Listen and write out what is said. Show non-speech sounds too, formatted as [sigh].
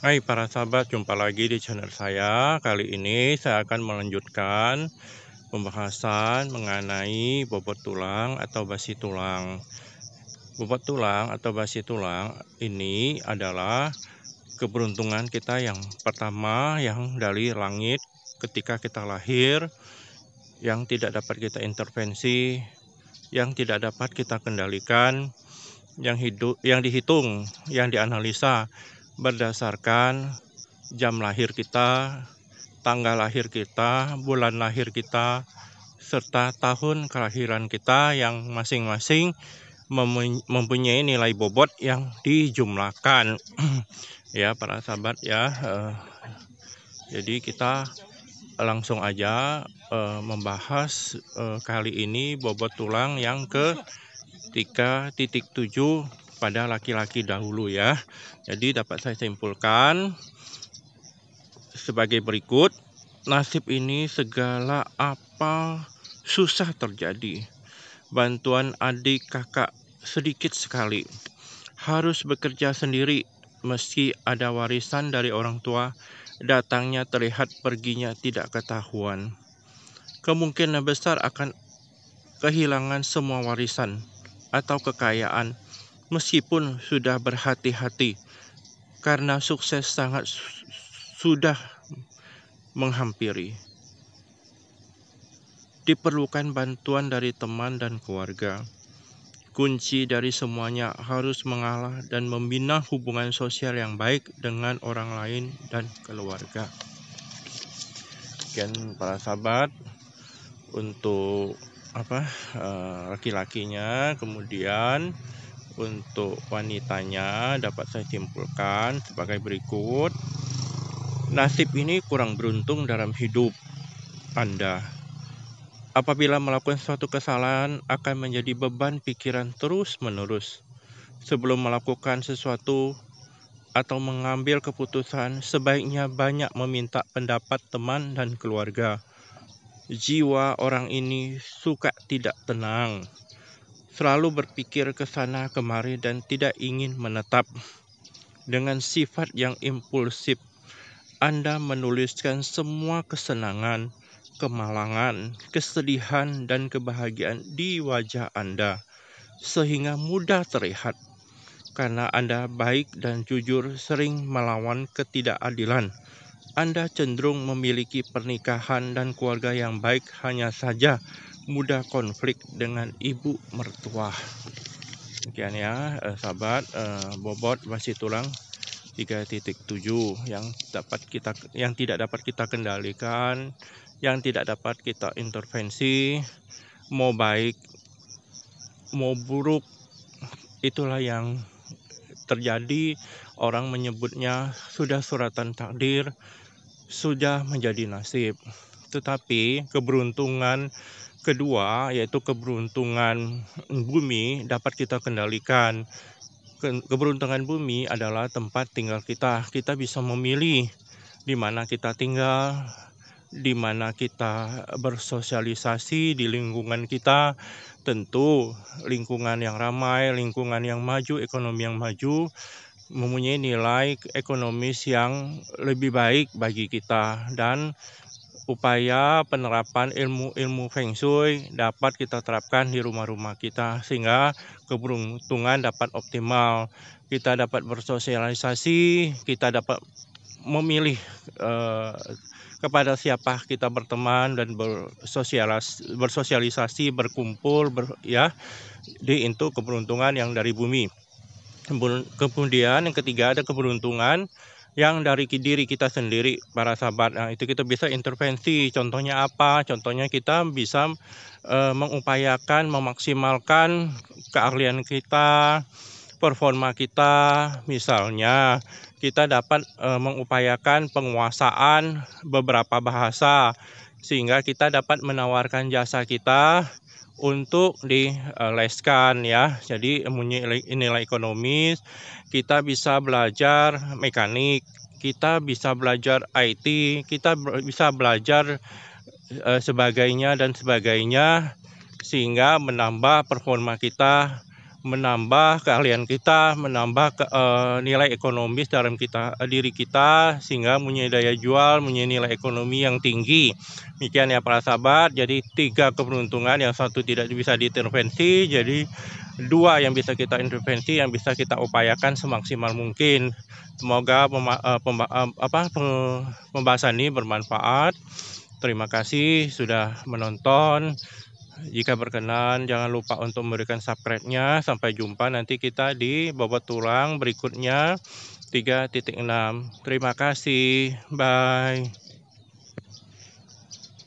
Hai para sahabat, jumpa lagi di channel saya. Kali ini saya akan melanjutkan pembahasan mengenai bobot tulang atau basi tulang. Bobot tulang atau basi tulang ini adalah keberuntungan kita yang pertama yang dari langit ketika kita lahir yang tidak dapat kita intervensi, yang tidak dapat kita kendalikan, yang hidup yang dihitung, yang dianalisa berdasarkan jam lahir kita, tanggal lahir kita, bulan lahir kita, serta tahun kelahiran kita yang masing-masing mempunyai nilai bobot yang dijumlahkan. [clears throat] ya, para sahabat ya. Eh, jadi kita langsung aja uh, membahas uh, kali ini bobot tulang yang ke 3.7 pada laki-laki dahulu ya. Jadi dapat saya simpulkan sebagai berikut. Nasib ini segala apa susah terjadi. Bantuan adik kakak sedikit sekali. Harus bekerja sendiri meski ada warisan dari orang tua, datangnya terlihat perginya tidak ketahuan. Kemungkinan besar akan kehilangan semua warisan atau kekayaan meskipun sudah berhati-hati karena sukses sangat sudah menghampiri. Diperlukan bantuan dari teman dan keluarga. Kunci dari semuanya harus mengalah dan membina hubungan sosial yang baik dengan orang lain dan keluarga. Sekian para sahabat untuk apa eh, laki-lakinya, kemudian untuk wanitanya dapat saya simpulkan sebagai berikut. Nasib ini kurang beruntung dalam hidup Anda. Apabila melakukan suatu kesalahan akan menjadi beban pikiran terus-menerus. Sebelum melakukan sesuatu atau mengambil keputusan, sebaiknya banyak meminta pendapat teman dan keluarga. Jiwa orang ini suka tidak tenang selalu berpikir ke sana kemari dan tidak ingin menetap. Dengan sifat yang impulsif, Anda menuliskan semua kesenangan, kemalangan, kesedihan, dan kebahagiaan di wajah Anda, sehingga mudah terlihat karena Anda baik dan jujur sering melawan ketidakadilan. Anda cenderung memiliki pernikahan dan keluarga yang baik, hanya saja mudah konflik dengan ibu mertua. Demikian ya, eh, sahabat eh, bobot masih tulang 3.7 yang dapat kita yang tidak dapat kita kendalikan, yang tidak dapat kita intervensi, mau baik mau buruk itulah yang terjadi orang menyebutnya sudah suratan takdir sudah menjadi nasib tetapi keberuntungan Kedua, yaitu keberuntungan bumi dapat kita kendalikan. keberuntungan bumi adalah tempat tinggal kita. Kita bisa memilih di mana kita tinggal, di mana kita bersosialisasi di lingkungan kita tentu lingkungan yang ramai, lingkungan yang maju, ekonomi yang maju mempunyai nilai ekonomis yang lebih baik bagi kita dan upaya penerapan ilmu-ilmu feng shui dapat kita terapkan di rumah-rumah kita sehingga keberuntungan dapat optimal. Kita dapat bersosialisasi, kita dapat memilih eh, kepada siapa kita berteman dan bersosialisasi, bersosialisasi berkumpul ber, ya di itu keberuntungan yang dari bumi. Kemudian yang ketiga ada keberuntungan yang dari diri kita sendiri para sahabat nah, itu kita bisa intervensi contohnya apa contohnya kita bisa e, mengupayakan memaksimalkan keahlian kita performa kita misalnya kita dapat e, mengupayakan penguasaan beberapa bahasa sehingga kita dapat menawarkan jasa kita untuk dileskan ya. Jadi mempunyai nilai ekonomis, kita bisa belajar mekanik, kita bisa belajar IT, kita bisa belajar eh, sebagainya dan sebagainya sehingga menambah performa kita menambah keahlian kita, menambah ke, uh, nilai ekonomis dalam kita eh, diri kita sehingga punya daya jual, punya nilai ekonomi yang tinggi. Demikian ya para sahabat. Jadi tiga keberuntungan yang satu tidak bisa diintervensi, jadi dua yang bisa kita intervensi, yang bisa kita upayakan semaksimal mungkin. Semoga pema, uh, pemba, uh, apa, pembahasan ini bermanfaat. Terima kasih sudah menonton. Jika berkenan, jangan lupa untuk memberikan subscribe-nya. Sampai jumpa nanti kita di bobot tulang berikutnya 3.6. Terima kasih. Bye.